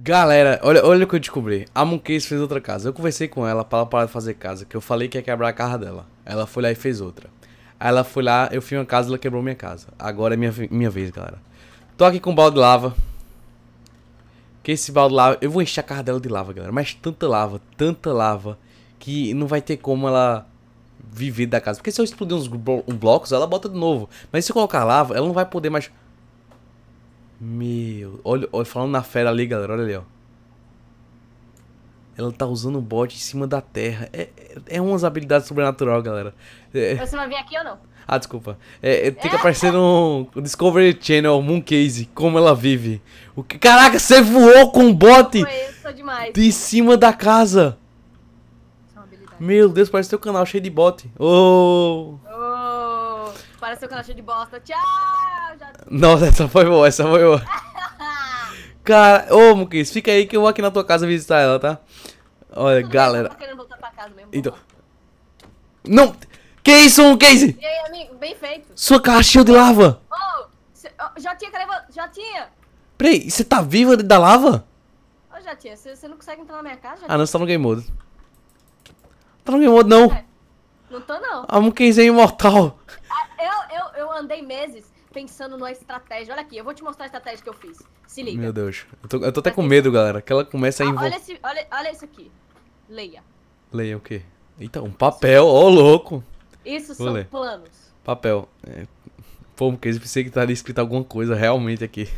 Galera, olha, olha o que eu descobri. A Monkeys fez outra casa. Eu conversei com ela para ela parar de fazer casa, que eu falei que ia quebrar a casa dela. Ela foi lá e fez outra. Aí ela foi lá, eu fiz uma casa, e ela quebrou minha casa. Agora é minha, minha vez, galera. Tô aqui com um balde de lava. Que esse balde de lava... Eu vou encher a casa dela de lava, galera. Mas tanta lava, tanta lava, que não vai ter como ela viver da casa. Porque se eu explodir uns blo blocos, ela bota de novo. Mas se eu colocar lava, ela não vai poder mais meu. Olha, olha, falando na fera ali, galera, olha ali, ó. Ela tá usando o bote em cima da terra. É, é, é umas habilidades sobrenatural, galera. É... Você vai vir aqui ou não? Ah, desculpa. É, tem é, que aparecer é. no Discovery Channel, Mooncase, como ela vive. O que... Caraca, você voou com um bote! Foi, sou demais. De cima da casa. Meu Deus, parece teu canal cheio de bote. Oh! Para seu ela de bosta. Tchau! Já... Nossa, essa foi boa, essa foi boa. Cara, ô Mukis, fica aí que eu vou aqui na tua casa visitar ela, tá? Olha, Tudo galera. querendo voltar pra casa mesmo. Então. Não! Que isso, Casey? E aí, amigo, bem feito. Sua cara cheia de lava. Ô! oh, já tinha que Já tinha. Peraí, você tá viva da lava? Ô, oh, já tinha. Você não consegue entrar na minha casa? Jatinha? Ah, não, você tá no game mode. Tá no game mode, não. É. Não tô, não. A Mukins é imortal. andei meses pensando numa estratégia. Olha aqui, eu vou te mostrar a estratégia que eu fiz. Se liga. Meu Deus. Eu tô, eu tô até com medo, galera. Que ela começa ah, a envolver. Olha, olha, olha isso aqui. Leia. Leia o quê? Eita, então, um papel. Ó, oh, louco. Isso vou são ler. planos. Papel. É... Pô, porque eu pensei que tá ali escrito alguma coisa realmente aqui.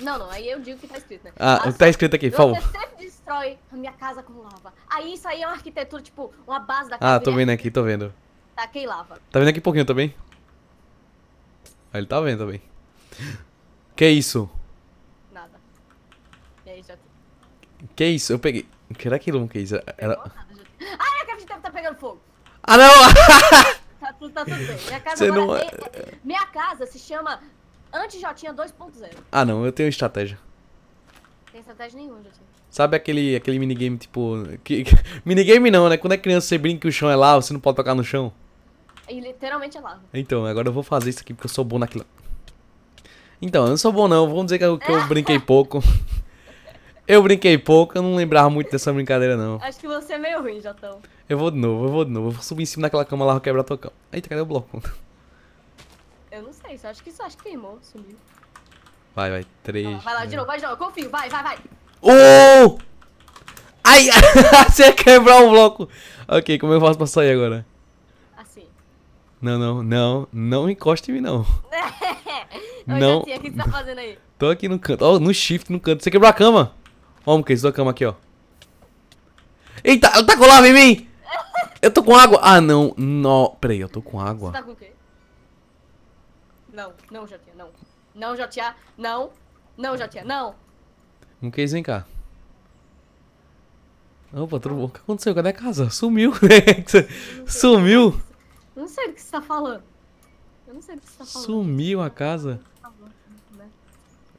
Não, não, aí eu digo que tá escrito, né? Ah, que assim, tá escrito aqui, Fala. Você sempre destrói a minha casa com lava. Aí isso aí é uma arquitetura, tipo, uma base da casa. Ah, tô vendo aqui, tô vendo. Tá, quem lava? Tá vendo aqui um pouquinho também? Tá ele tá vendo também. Que isso? Nada. E aí, já... Que isso? Eu peguei. O que era aquilo? Que isso? Era... Nada, já... Ah, minha casa tá pegando fogo. Ah, não! tá, tá tudo bem. Minha casa, agora, não... É é- minha, minha casa se chama Antijotinha 2.0. Ah, não. Eu tenho estratégia. Tem estratégia nenhuma, Jotinha. Sabe aquele, aquele minigame, tipo... Que, que, minigame não, né? Quando é criança, você brinca que o chão é lá, você não pode tocar no chão. E literalmente é lava. Então, agora eu vou fazer isso aqui porque eu sou bom naquilo. Então, eu não sou bom não, vamos dizer que eu, que eu brinquei pouco. Eu brinquei pouco, eu não lembrava muito dessa brincadeira, não. Acho que você é meio ruim, Jotão. Eu vou de novo, eu vou de novo. Eu vou subir em cima daquela cama lá, vou quebrar a tua cama. Eita, cadê o bloco? Eu não sei, só acho que, só acho que queimou, sumiu. Vai, vai, três. Vai lá, vai lá de né? novo, vai de novo, eu confio, vai, vai, vai. Oh! Ai, você quebrou o bloco. Ok, como é eu faço pra sair agora? Não, não, não, não encosta em mim, não. não. Tia, o que você tá fazendo aí? Tô aqui no canto, ó, oh, no shift, no canto. Você quebrou a cama. Ó, oh, quebrou a cama aqui, ó. Eita, ela tá colada em mim. Eu tô com água. Ah, não, não. Peraí, eu tô com água. Você tá com o quê? Não, não, Jotinha, não. Não, Jotinha, não. Não, Jotinha, não. Um case, vem cá. Opa, tudo bom. O que aconteceu? Cadê a casa? Sumiu. Né? Sumiu. Eu não sei do que você tá falando. Eu não sei do que você tá falando. Sumiu a casa?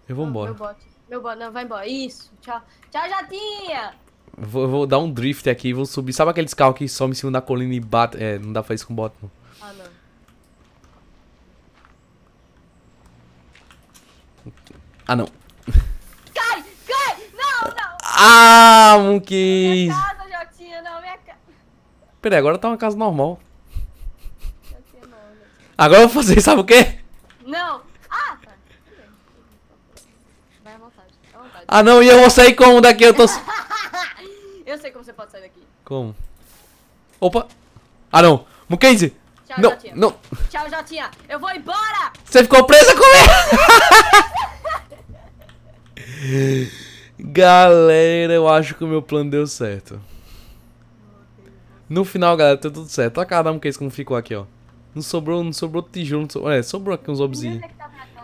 Eu vou embora. Meu bote. Meu bote. vai embora. Isso. Tchau. Tchau, Jatinha! Vou, vou dar um drift aqui e vou subir. Sabe aqueles carros que somem em cima da colina e batem? É, não dá pra fazer isso com bot, Ah, não. Ah, não. Cai! Cai! Não, não! Ah, Monkeys! Minha casa, Jotinha, não, minha casa. Peraí, agora tá uma casa normal. Agora eu vou fazer, sabe o quê? Não. Ah, tá. vontade. vontade. Ah, não, e eu vou sair como daqui? Eu tô. eu sei como você pode sair daqui. Como? Opa. Ah, não. Mackenzie. Tchau, não, Jotinha. Não. Tchau, Jotinha. Eu vou embora. Você ficou presa comigo. galera, eu acho que o meu plano deu certo. No final, galera, deu tá tudo certo. Olha a cara da Mackenzie como ficou aqui, ó. Não sobrou, não sobrou tijolo. Não sobrou, é, sobrou aqui uns obzinhos.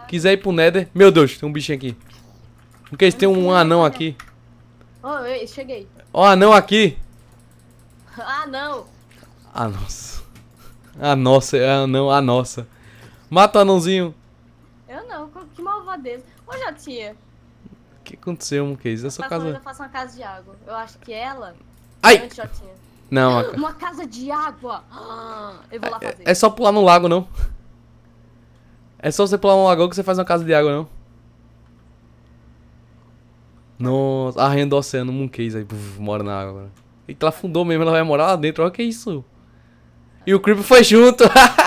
Quiser ir pro Nether. Meu Deus, tem um bichinho aqui. que eles tem um anão aqui. Ô, oh, eu cheguei. Ó, oh, anão aqui. Ah, não. Ah, nossa. Ah, nossa, é ah, não, ah, nossa. Mata o anãozinho. Eu não, que malvadeza. Ô, Jotinha. O que aconteceu, Muquês? É Essa casa... Eu faço uma casa de água. Eu acho que ela... Ai! É não, uma... Ah, uma casa de água. Ah, eu vou lá é, fazer. É, é só pular no lago, não. É só você pular no lago que você faz uma casa de água, não. Nossa, a rainha do oceano, Mooncase aí, buf, mora na água. E Eita, ela afundou mesmo, ela vai morar lá dentro, olha que isso. E o Creep foi junto.